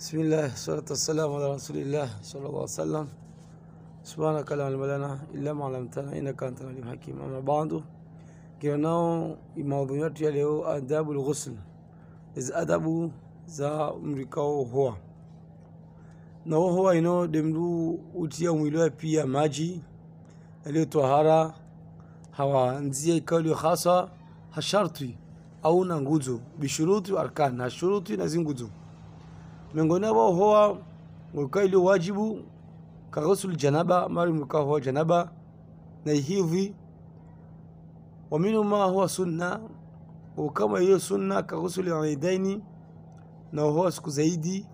بسم الله والصلاة والسلام على رسول الله صلى الله عليه وسلم سبحانك لا علم لنا إلا ما علمتنا إنك أنت العليم الحكيم أما بعد كنا موضوعنا اليوم آداب الغسل إذ أدب ذا أمريكا هو نو هو إنه دمرو أتيا ميلو بيا ماجي اللي توهارا هوا نزيه كالي خاصة هشارتي أو نغوزو بشروط أركان هشروط نزين غوزو من هو وكيل واجب كغسل الجنابة ما هو جنابة نيهيفي ومنو ما هو سنة وكما هي سنة كغسل العيدين نوهو سكو زايدي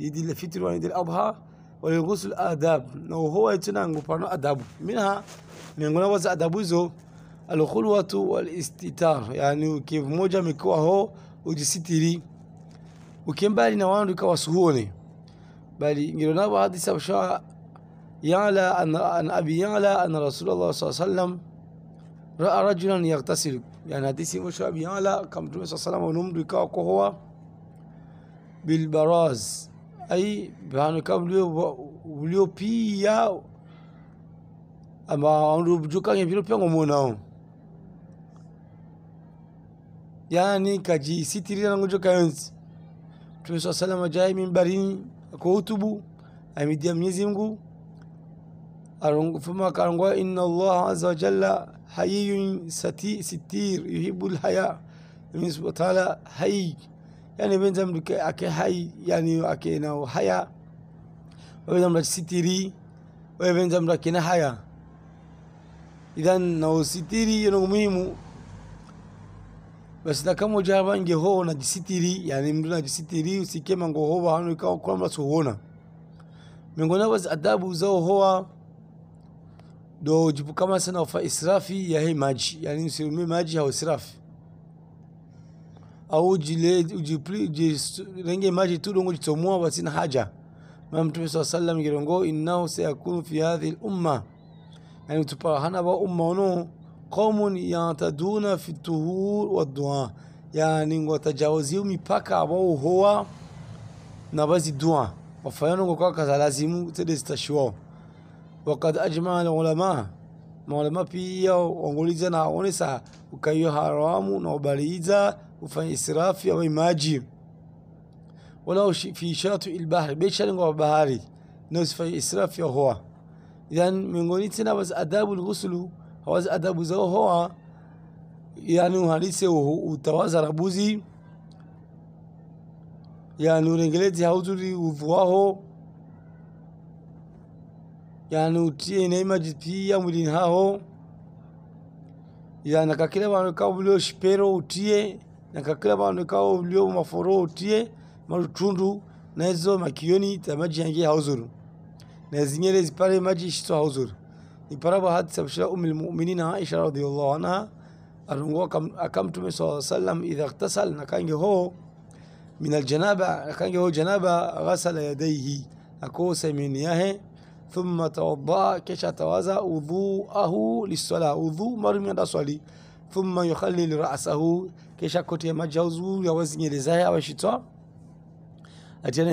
عيد الفطر وعيد الأضحى وللغسل آداب نوهو يتنا نغفرنا آداب منها من قلنا وزا زو الخلوة والاستتار يعني كيف موجة مكوهو وجسيتيري ukimbali na wandu ikawa suhuni bali ngiro nabo hadisa basha yala an abi yala an rasulullah sallallahu alaihi wasallam raa rajulan yaghtasilu yani hadisi basha abi yala kama mtume sallallahu alaihi wasallam ikawa kohoa bilbaraz ai bano kama pia ama ngi onrubjukanye pia ngomona yani kaji sitirira nangojoka yonsi Mtume swalla salama jai mimbarini kuhutubu, amidi ya Mwenyezi Mungu fuma akarongoa, inna Allah azza wa jalla hayiyun sitir yuhibu lhaya, Mwenyezi subhanahu wa taala hai, yani benza mdu ake hai, yani ake na haya, wabenza mdu sitiri, wabenza mdu ake na haya, idhan na usitiri yono muhimu basi na kama uja bange ho na jisitiri yani mtu na jisitiri usikema ngo ho hano ikawa kwa mtu huona miongoni basi adabu zao hoa do jipu kama sana ufa israfi ya hii maji yani usirumi maji au israfi au jile ujipli ujirenge maji tu dongo jitomua basi na haja maana mtume swalla sallam girongo innahu sayakunu fi hadhihi al umma yani hana ba umma ono قوم يعتدون في الطهور والدعاء yani watajawaziwa mipaka ambao huwa na bazi dua wafanyano kwa katalazimu tede zitashiwao wakad ajmaa alulama maulama pia waonguliza na onesa ukaiyo haramu na ubaliza ufanya israfi au imaji wala fi shatu ilbahri beshalingo wa bahari na usifanya israfi ya huwa idhan miongoni tena basi adabu lghuslu hawazi adabu zao hoa yani uhalisi utawaza rabuzi yani urengelezi hauzuri uvuaho yani utie neimaji pia mwilini haho yani kakila vanhu kao vulio shipero utie na kakila vanhu kao vulio maforo utie marutundu na hizo makioni tamaji yangi hauzuru na zinyere zipare maji shito hauzuru Ni hadisa Aisha ummul mu'minin Aisha radhiyallahu anha arungo akam Mtume SAW sallam idha ightasal nakange ho min aljanaba nakange ho janaba ghasala yadayhi akose meni yahe thumma tawadda kisha tawaza udhuahu lisala udhu marumi da swali thumma yukhallil ra'sahu kisha kote majauzu ya wazinyele zahe awashitwa atena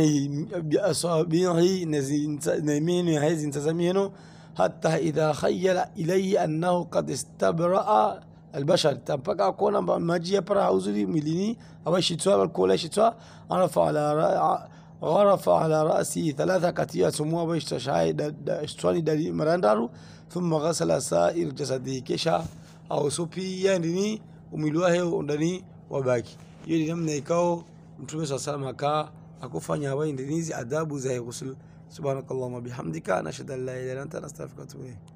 bi asabihi nazi na mimi hizi ntazamieno حتى إذا خيل إليه أنه قد استبرأ البشر تنبك أكون مجي برا عوزي مليني أو شتوى والكولا شتوى عرف على رأ... غرف على رأسي ثلاثة سموا بيش قطيع سموها بيشتشاي اشتواني داري مراندارو ثم غسل سائر جسدي كشا أو سوبي يعني وملوه وندني وباقي يدي نم نيكاو متوبة صلى الله عليه وسلم akufanya waendenizi adhabu za ghusl سبحانك اللهم وبحمدك نشهد ان لا اله الا انت نستغفرك ونتوب اليك